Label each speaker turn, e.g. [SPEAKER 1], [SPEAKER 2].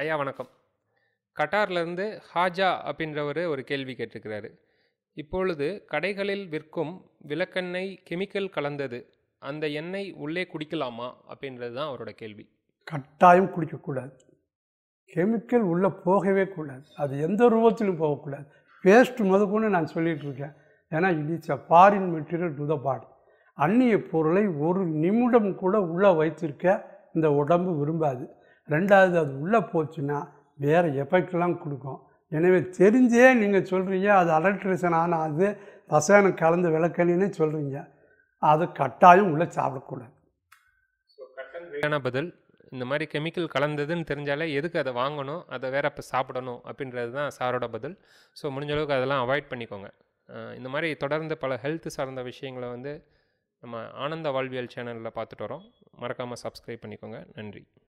[SPEAKER 1] ஐயா வணக்கம் கட்டார்லேருந்து ஹாஜா அப்படின்றவர் ஒரு கேள்வி கேட்டிருக்கிறாரு இப்பொழுது கடைகளில் விற்கும் விளக்கெண்ணெய் கெமிக்கல் கலந்தது அந்த எண்ணெய் உள்ளே குடிக்கலாமா அப்படின்றது தான் அவரோட கேள்வி
[SPEAKER 2] கட்டாயம் குடிக்கக்கூடாது கெமிக்கல் உள்ளே போகவே கூடாது அது எந்த ரூபத்திலும் போகக்கூடாது பேஸ்ட் முதற்கொண்டு நான் சொல்லிகிட்டு இருக்கேன் ஏன்னா it is a foreign material to the body அந்நிய பொருளை ஒரு நிமிடம் கூட உள்ளே வைத்திருக்க இந்த உடம்பு விரும்பாது ரெண்டாவது அது உள்ளே போச்சுன்னா வேறு எஃபெக்ட்லாம் கொடுக்கும் எனவே தெரிஞ்சே நீங்கள் சொல்கிறீங்க அது அலக்ட்ரிஷன் ஆனால் அது ரசாயனம் கலந்து விளக்கலின்னு சொல்கிறீங்க அது கட்டாயம் உள்ளே சாப்பிடக்கூடாது
[SPEAKER 1] பதில் இந்த மாதிரி கெமிக்கல் கலந்ததுன்னு தெரிஞ்சாலே எதுக்கு அதை வாங்கணும் அதை வேற இப்போ சாப்பிடணும் அப்படின்றது தான் சாரோட பதில் ஸோ முடிஞ்ச அளவுக்கு அதெல்லாம் அவாய்ட் பண்ணிக்கோங்க இந்த மாதிரி தொடர்ந்து பல ஹெல்த் சார்ந்த விஷயங்களை வந்து நம்ம ஆனந்த வாழ்வியல் சேனலில் பார்த்துட்டு வரோம் மறக்காமல் சப்ஸ்கிரைப் பண்ணிக்கோங்க நன்றி